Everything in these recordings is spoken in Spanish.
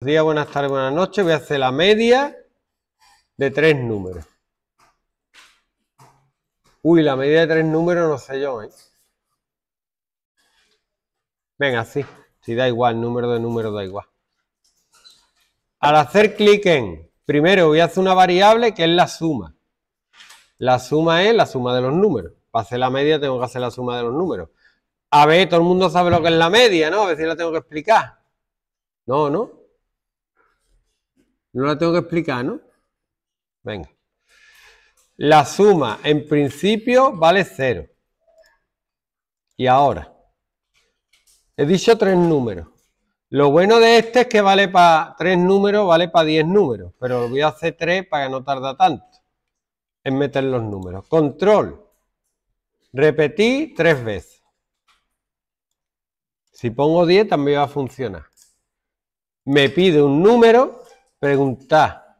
Buenos días, buenas tardes, buenas noches. Voy a hacer la media de tres números. Uy, la media de tres números no sé yo, ¿eh? Venga, sí. Si da igual, número de números da igual. Al hacer clic en, primero voy a hacer una variable que es la suma. La suma es la suma de los números. Para hacer la media tengo que hacer la suma de los números. A ver, todo el mundo sabe lo que es la media, ¿no? A ver si la tengo que explicar. No, ¿no? No la tengo que explicar, ¿no? Venga. La suma en principio vale 0. Y ahora, he dicho tres números. Lo bueno de este es que vale para tres números, vale para 10 números, pero voy a hacer tres para que no tarda tanto en meter los números. Control. Repetí tres veces. Si pongo 10 también va a funcionar. Me pide un número preguntar,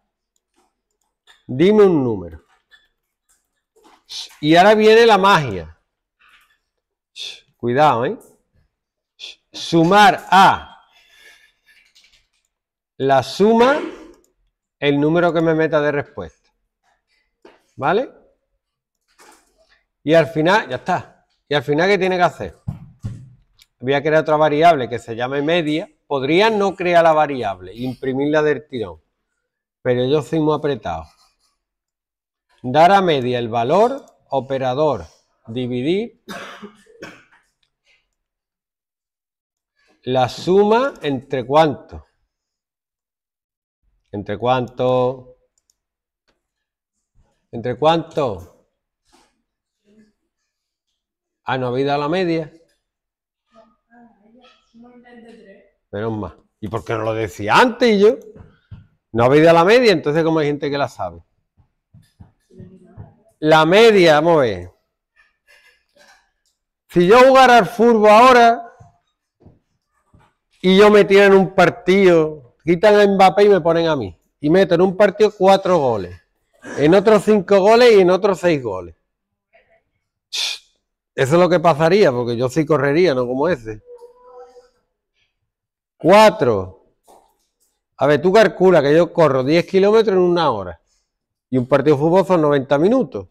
dime un número. Y ahora viene la magia. Cuidado, ¿eh? Sumar a la suma el número que me meta de respuesta. ¿Vale? Y al final, ya está. Y al final, ¿qué tiene que hacer? Voy a crear otra variable que se llame media podrían no crear la variable, imprimirla del tirón, pero yo soy muy apretado. Dar a media el valor, operador, dividir la suma entre cuánto. Entre cuánto. Entre cuánto. Ah, no había la media. Menos más. ¿Y por qué no lo decía antes y yo? No había la media, entonces como hay gente que la sabe. La media, vamos a ver. Si yo jugara al fútbol ahora y yo me en un partido, quitan a Mbappé y me ponen a mí. Y meto en un partido cuatro goles, en otros cinco goles y en otros seis goles. Eso es lo que pasaría, porque yo sí correría, no como ese. 4. A ver, tú calcula que yo corro 10 kilómetros en una hora y un partido de fútbol son 90 minutos.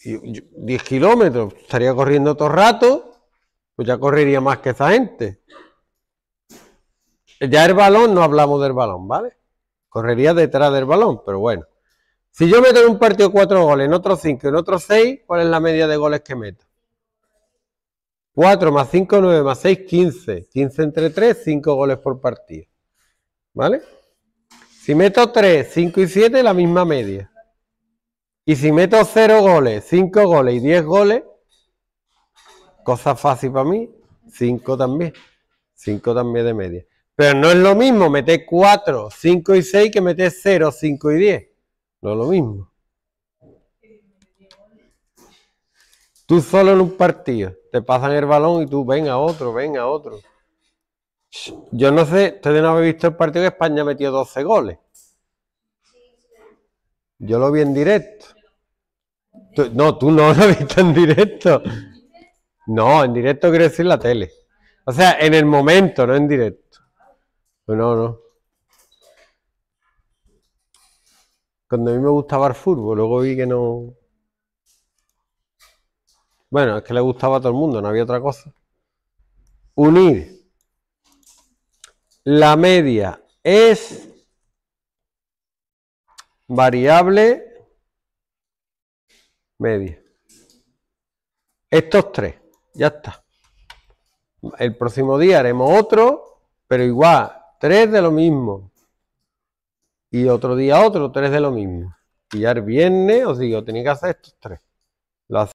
Y 10 kilómetros, estaría corriendo todo el rato, pues ya correría más que esa gente. Ya el balón, no hablamos del balón, ¿vale? Correría detrás del balón, pero bueno. Si yo meto en un partido 4 goles, en otro 5, en otro 6, ¿cuál es la media de goles que meto? 4 más 5, 9 más 6, 15. 15 entre 3, 5 goles por partido. ¿Vale? Si meto 3, 5 y 7, la misma media. Y si meto 0 goles, 5 goles y 10 goles, cosa fácil para mí, 5 también. 5 también de media. Pero no es lo mismo meter 4, 5 y 6 que meter 0, 5 y 10. No es lo mismo. Tú solo en un partido te pasan el balón y tú ven a otro, ven a otro. Yo no sé, ustedes no habéis visto el partido que España metió 12 goles. Yo lo vi en directo. no, tú no lo has visto en directo. No, en directo quiere decir la tele. O sea, en el momento, no en directo. No, no. Cuando a mí me gustaba el fútbol, luego vi que no, bueno, es que le gustaba a todo el mundo, no había otra cosa. Unir. La media es variable media. Estos tres, ya está. El próximo día haremos otro, pero igual, tres de lo mismo. Y otro día otro, tres de lo mismo. Y ya el viernes os digo, tenéis que hacer estos tres. Lo